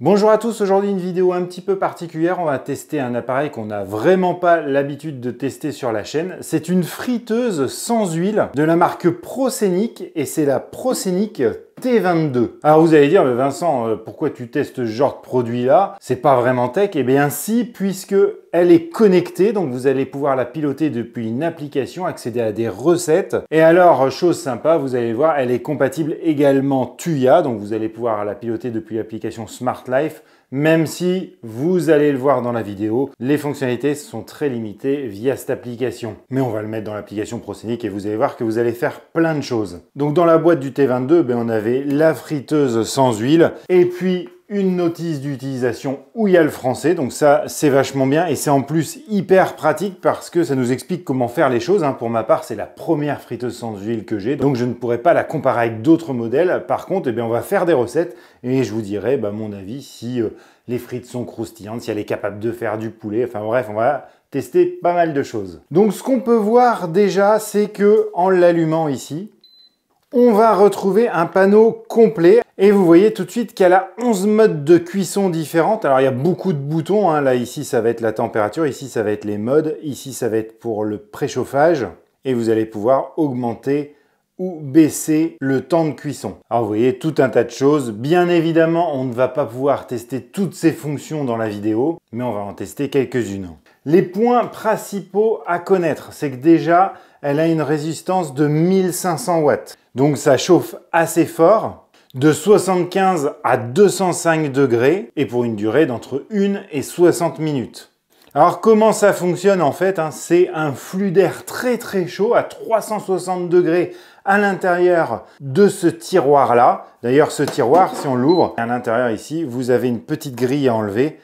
Bonjour à tous, aujourd'hui une vidéo un petit peu particulière, on va tester un appareil qu'on n'a vraiment pas l'habitude de tester sur la chaîne. C'est une friteuse sans huile de la marque Procénic et c'est la Procénic T22. Alors vous allez dire, mais Vincent, euh, pourquoi tu testes ce genre de produit-là C'est pas vraiment tech. Eh bien si, puisque elle est connectée, donc vous allez pouvoir la piloter depuis une application, accéder à des recettes. Et alors, euh, chose sympa, vous allez voir, elle est compatible également Tuia, donc vous allez pouvoir la piloter depuis l'application Smart Life même si, vous allez le voir dans la vidéo, les fonctionnalités sont très limitées via cette application. Mais on va le mettre dans l'application Procénic et vous allez voir que vous allez faire plein de choses. Donc dans la boîte du T22, ben, on avait la friteuse sans huile et puis une notice d'utilisation où il y a le français. Donc ça, c'est vachement bien et c'est en plus hyper pratique parce que ça nous explique comment faire les choses. Hein. Pour ma part, c'est la première friteuse sans huile que j'ai, donc je ne pourrais pas la comparer avec d'autres modèles. Par contre, eh bien, on va faire des recettes et je vous dirai bah, mon avis si euh, les frites sont croustillantes, si elle est capable de faire du poulet. Enfin bref, on va tester pas mal de choses. Donc ce qu'on peut voir déjà, c'est que en l'allumant ici, on va retrouver un panneau complet et vous voyez tout de suite qu'elle a 11 modes de cuisson différentes. Alors il y a beaucoup de boutons, hein. là ici ça va être la température, ici ça va être les modes, ici ça va être pour le préchauffage et vous allez pouvoir augmenter ou baisser le temps de cuisson. Alors vous voyez tout un tas de choses. Bien évidemment, on ne va pas pouvoir tester toutes ces fonctions dans la vidéo, mais on va en tester quelques-unes. Les points principaux à connaître, c'est que déjà, elle a une résistance de 1500 watts. Donc ça chauffe assez fort de 75 à 205 degrés et pour une durée d'entre 1 et 60 minutes. Alors comment ça fonctionne en fait hein C'est un flux d'air très très chaud à 360 degrés à l'intérieur de ce tiroir là. D'ailleurs ce tiroir, si on l'ouvre, à l'intérieur ici, vous avez une petite grille à enlever.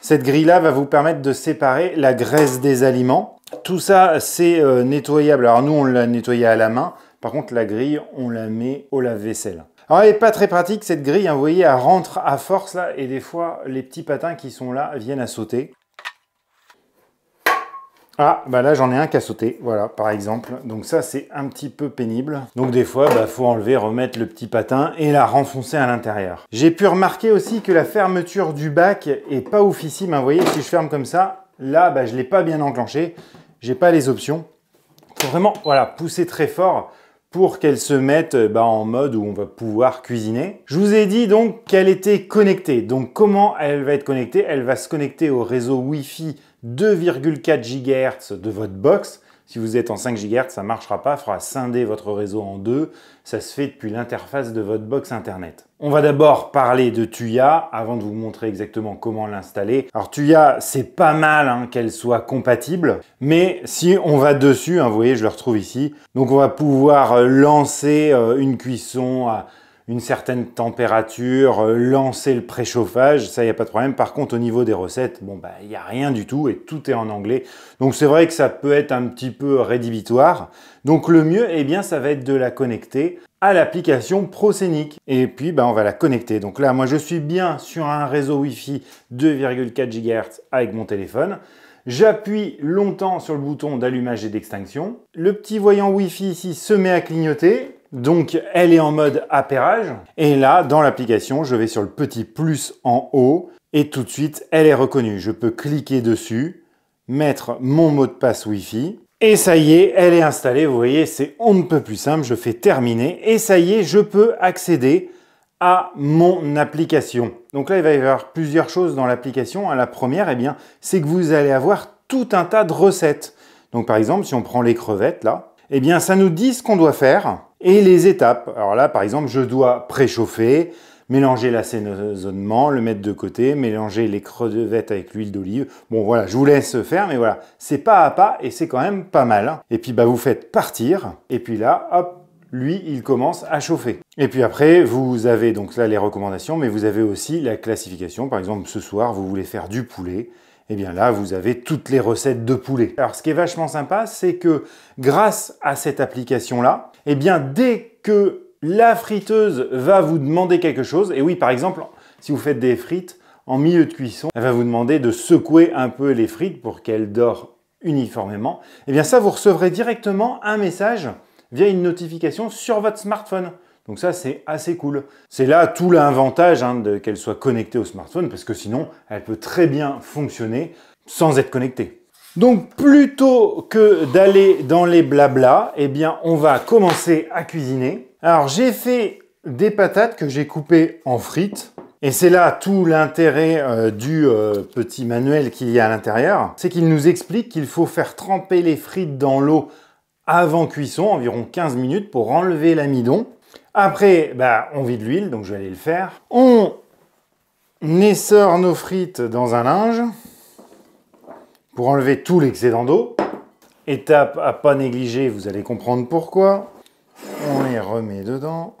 Cette grille là va vous permettre de séparer la graisse des aliments. Tout ça c'est euh, nettoyable. Alors nous on l'a nettoyé à la main, par contre, la grille, on la met au lave-vaisselle. Alors elle n'est pas très pratique cette grille, hein, vous voyez, elle rentre à force là, et des fois les petits patins qui sont là viennent à sauter. Ah, bah là j'en ai un qui a sauté, voilà, par exemple. Donc ça c'est un petit peu pénible. Donc des fois, bah faut enlever, remettre le petit patin et la renfoncer à l'intérieur. J'ai pu remarquer aussi que la fermeture du bac est pas oufissime. Hein, vous voyez, si je ferme comme ça, là, bah, je l'ai pas bien enclenché. J'ai pas les options. Faut vraiment, voilà, pousser très fort pour qu'elle se mette euh, bah, en mode où on va pouvoir cuisiner. Je vous ai dit donc qu'elle était connectée. Donc comment elle va être connectée Elle va se connecter au réseau Wi-Fi 2,4 GHz de votre box si vous êtes en 5 GHz, ça ne marchera pas, il faudra scinder votre réseau en deux. Ça se fait depuis l'interface de votre box Internet. On va d'abord parler de Tuya avant de vous montrer exactement comment l'installer. Alors Tuya, c'est pas mal hein, qu'elle soit compatible, mais si on va dessus, hein, vous voyez, je le retrouve ici, donc on va pouvoir euh, lancer euh, une cuisson à une certaine température, euh, lancer le préchauffage, ça, il n'y a pas de problème. Par contre, au niveau des recettes, bon, bah, il n'y a rien du tout et tout est en anglais. Donc, c'est vrai que ça peut être un petit peu rédhibitoire. Donc, le mieux, eh bien, ça va être de la connecter à l'application Procénic. Et puis, bah, on va la connecter. Donc là, moi, je suis bien sur un réseau Wi-Fi 2,4 GHz avec mon téléphone. J'appuie longtemps sur le bouton d'allumage et d'extinction. Le petit voyant Wi-Fi ici se met à clignoter donc, elle est en mode appairage. Et là, dans l'application, je vais sur le petit plus en haut et tout de suite, elle est reconnue. Je peux cliquer dessus, mettre mon mot de passe Wi-Fi. Et ça y est, elle est installée. Vous voyez, c'est on ne peut plus simple. Je fais terminer. Et ça y est, je peux accéder à mon application. Donc là, il va y avoir plusieurs choses dans l'application. Hein, la première, eh bien, c'est que vous allez avoir tout un tas de recettes. Donc par exemple, si on prend les crevettes là, eh bien, ça nous dit ce qu'on doit faire. Et les étapes. Alors là, par exemple, je dois préchauffer, mélanger l'assaisonnement, le mettre de côté, mélanger les crevettes avec l'huile d'olive. Bon voilà, je vous laisse faire, mais voilà, c'est pas à pas et c'est quand même pas mal. Et puis bah vous faites partir, et puis là, hop, lui, il commence à chauffer. Et puis après, vous avez donc là les recommandations, mais vous avez aussi la classification. Par exemple, ce soir, vous voulez faire du poulet. Et eh bien là, vous avez toutes les recettes de poulet. Alors, ce qui est vachement sympa, c'est que grâce à cette application-là, eh bien dès que la friteuse va vous demander quelque chose, et oui par exemple si vous faites des frites en milieu de cuisson, elle va vous demander de secouer un peu les frites pour qu'elles dorent uniformément, Et eh bien ça vous recevrez directement un message via une notification sur votre smartphone. Donc ça, c'est assez cool. C'est là tout l'avantage hein, qu'elle soit connectée au smartphone, parce que sinon, elle peut très bien fonctionner sans être connectée. Donc plutôt que d'aller dans les blablas, eh bien on va commencer à cuisiner. Alors j'ai fait des patates que j'ai coupées en frites. Et c'est là tout l'intérêt euh, du euh, petit manuel qu'il y a à l'intérieur, c'est qu'il nous explique qu'il faut faire tremper les frites dans l'eau avant cuisson, environ 15 minutes pour enlever l'amidon. Après, bah, on vide l'huile, donc je vais aller le faire. On essore nos frites dans un linge. Pour enlever tout l'excédent d'eau, étape à pas négliger, vous allez comprendre pourquoi, on les remet dedans.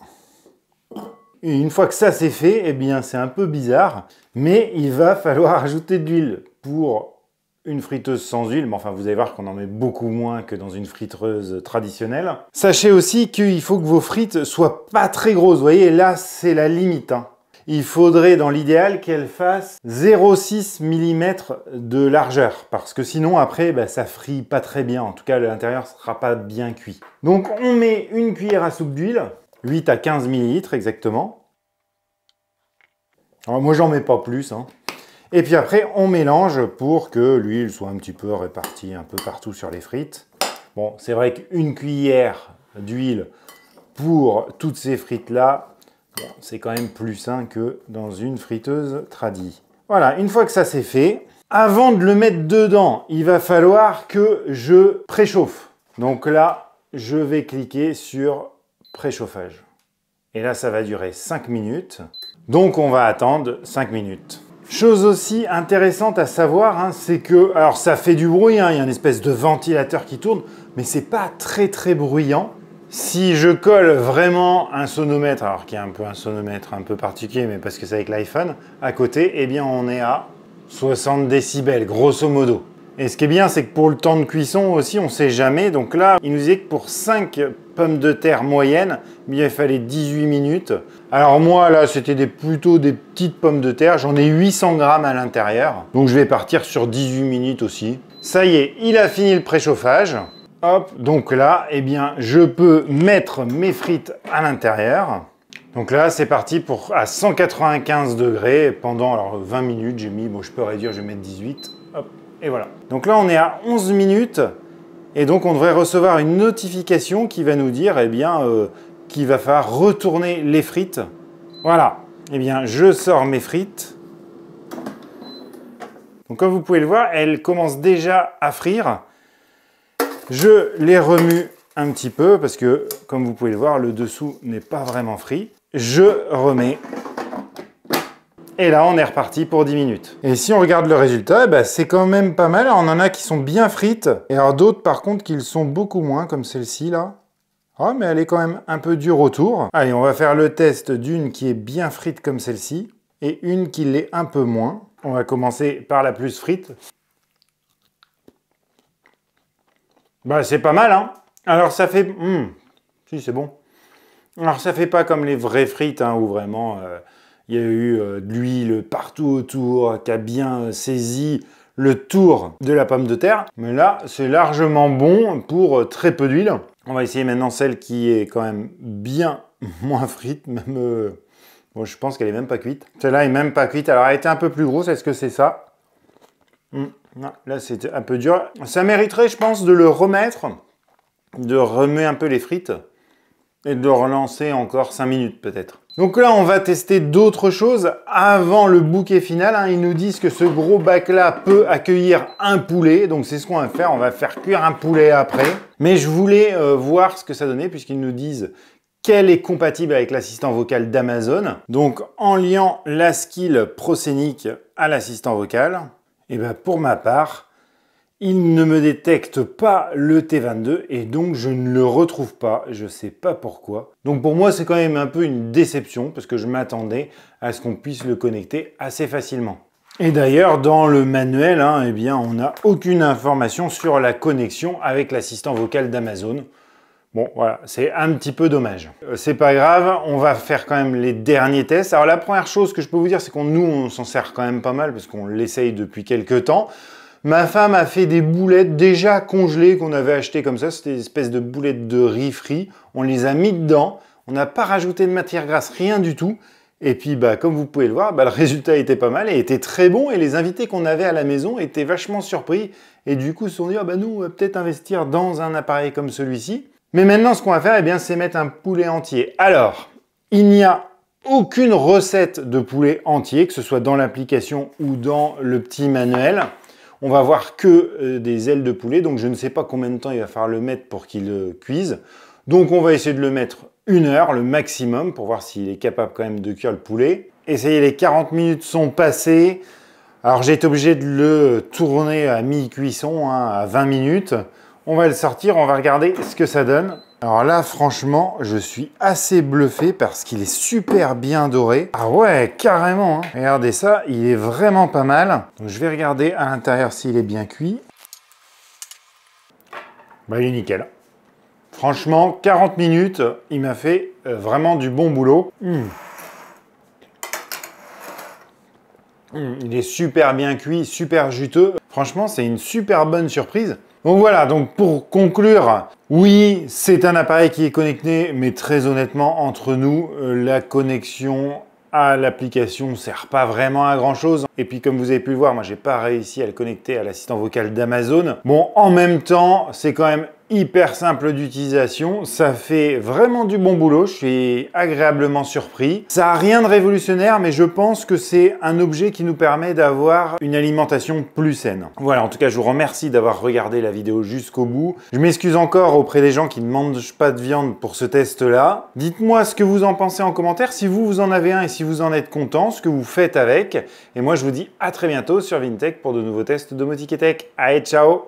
une fois que ça c'est fait, eh bien c'est un peu bizarre, mais il va falloir ajouter de l'huile pour une friteuse sans huile, mais enfin vous allez voir qu'on en met beaucoup moins que dans une friteuse traditionnelle. Sachez aussi qu'il faut que vos frites soient pas très grosses, vous voyez là c'est la limite. Hein il faudrait dans l'idéal qu'elle fasse 0,6 mm de largeur, parce que sinon après bah, ça frit pas très bien, en tout cas l'intérieur sera pas bien cuit. Donc on met une cuillère à soupe d'huile, 8 à 15 ml exactement. moi j'en mets pas plus. Hein. Et puis après on mélange pour que l'huile soit un petit peu répartie un peu partout sur les frites. Bon c'est vrai qu'une cuillère d'huile pour toutes ces frites là, c'est quand même plus sain que dans une friteuse tradie. Voilà, une fois que ça c'est fait, avant de le mettre dedans, il va falloir que je préchauffe. Donc là, je vais cliquer sur préchauffage. Et là, ça va durer 5 minutes. Donc on va attendre 5 minutes. Chose aussi intéressante à savoir, hein, c'est que, alors ça fait du bruit, hein, il y a une espèce de ventilateur qui tourne, mais c'est pas très très bruyant. Si je colle vraiment un sonomètre, alors qui est un peu un sonomètre un peu particulier, mais parce que c'est avec l'iPhone, à côté, eh bien on est à 60 décibels, grosso modo. Et ce qui est bien, c'est que pour le temps de cuisson aussi, on ne sait jamais. Donc là, il nous disait que pour 5 pommes de terre moyennes, eh il fallait 18 minutes. Alors moi, là, c'était plutôt des petites pommes de terre. J'en ai 800 grammes à l'intérieur. Donc je vais partir sur 18 minutes aussi. Ça y est, il a fini le préchauffage. Hop, donc là, eh bien, je peux mettre mes frites à l'intérieur. Donc là, c'est parti pour à 195 degrés pendant alors, 20 minutes. J'ai mis, bon, je peux réduire, je vais mettre 18. Hop, et voilà. Donc là, on est à 11 minutes. Et donc, on devrait recevoir une notification qui va nous dire, eh bien, euh, qu'il va falloir retourner les frites. Voilà. Eh bien, je sors mes frites. Donc, comme vous pouvez le voir, elles commencent déjà à frire. Je les remue un petit peu parce que, comme vous pouvez le voir, le dessous n'est pas vraiment frit. Je remets. Et là, on est reparti pour 10 minutes. Et si on regarde le résultat, eh ben, c'est quand même pas mal. On en a qui sont bien frites. Et alors d'autres, par contre, qui le sont beaucoup moins, comme celle-ci, là. Oh, mais elle est quand même un peu dure autour. Allez, on va faire le test d'une qui est bien frite comme celle-ci et une qui l'est un peu moins. On va commencer par la plus frite. Bah, c'est pas mal, hein Alors, ça fait... Hmm, si, c'est bon. Alors, ça fait pas comme les vraies frites, hein, où vraiment, euh, il y a eu euh, de l'huile partout autour, qui a bien euh, saisi le tour de la pomme de terre. Mais là, c'est largement bon pour très peu d'huile. On va essayer maintenant celle qui est quand même bien moins frite, même... je pense qu'elle est même pas cuite. Celle-là est même pas cuite. Alors, elle était un peu plus grosse. Est-ce que c'est ça hmm. Là, c'était un peu dur. Ça mériterait, je pense, de le remettre, de remuer un peu les frites et de relancer encore 5 minutes peut-être. Donc là, on va tester d'autres choses avant le bouquet final. Hein. ils nous disent que ce gros bac-là peut accueillir un poulet. Donc c'est ce qu'on va faire. On va faire cuire un poulet après. Mais je voulais euh, voir ce que ça donnait puisqu'ils nous disent qu'elle est compatible avec l'assistant vocal d'Amazon. Donc en liant la skill procénique à l'assistant vocal, et eh bien, pour ma part, il ne me détecte pas le T22 et donc je ne le retrouve pas, je ne sais pas pourquoi. Donc pour moi c'est quand même un peu une déception parce que je m'attendais à ce qu'on puisse le connecter assez facilement. Et d'ailleurs dans le manuel, hein, eh bien, on n'a aucune information sur la connexion avec l'assistant vocal d'Amazon. Bon, voilà, c'est un petit peu dommage. Euh, c'est pas grave, on va faire quand même les derniers tests. Alors la première chose que je peux vous dire, c'est qu'on nous, on s'en sert quand même pas mal parce qu'on l'essaye depuis quelques temps. Ma femme a fait des boulettes déjà congelées qu'on avait achetées comme ça. C'était des espèces de boulettes de riz frit. On les a mis dedans. On n'a pas rajouté de matière grasse, rien du tout. Et puis, bah, comme vous pouvez le voir, bah, le résultat était pas mal et était très bon. Et les invités qu'on avait à la maison étaient vachement surpris. Et du coup, se sont dit, ah, bah, nous, on va peut-être investir dans un appareil comme celui-ci. Mais maintenant, ce qu'on va faire, eh bien, c'est mettre un poulet entier. Alors, il n'y a aucune recette de poulet entier, que ce soit dans l'application ou dans le petit manuel. On va voir que euh, des ailes de poulet, donc je ne sais pas combien de temps il va falloir le mettre pour qu'il euh, cuise. Donc on va essayer de le mettre une heure, le maximum, pour voir s'il est capable quand même de cuire le poulet. Essayez, les 40 minutes sont passées. Alors j'ai été obligé de le tourner à mi-cuisson, hein, à 20 minutes. On va le sortir, on va regarder ce que ça donne. Alors là, franchement, je suis assez bluffé parce qu'il est super bien doré. Ah ouais, carrément hein. Regardez ça, il est vraiment pas mal. je vais regarder à l'intérieur s'il est bien cuit. Bah, il est nickel. Franchement, 40 minutes, il m'a fait euh, vraiment du bon boulot. Hum. Hum, il est super bien cuit, super juteux. Franchement, c'est une super bonne surprise. Donc voilà, donc pour conclure, oui, c'est un appareil qui est connecté, mais très honnêtement, entre nous, euh, la connexion à l'application sert pas vraiment à grand chose. Et puis comme vous avez pu le voir, moi j'ai pas réussi à le connecter à l'assistant vocal d'Amazon. Bon, en même temps, c'est quand même hyper simple d'utilisation, ça fait vraiment du bon boulot, je suis agréablement surpris. Ça a rien de révolutionnaire, mais je pense que c'est un objet qui nous permet d'avoir une alimentation plus saine. Voilà, en tout cas, je vous remercie d'avoir regardé la vidéo jusqu'au bout. Je m'excuse encore auprès des gens qui ne mangent pas de viande pour ce test-là. Dites-moi ce que vous en pensez en commentaire, si vous, vous en avez un et si vous en êtes content, ce que vous faites avec. Et moi, je vous dis à très bientôt sur Vintech pour de nouveaux tests de et Tech. Allez, ciao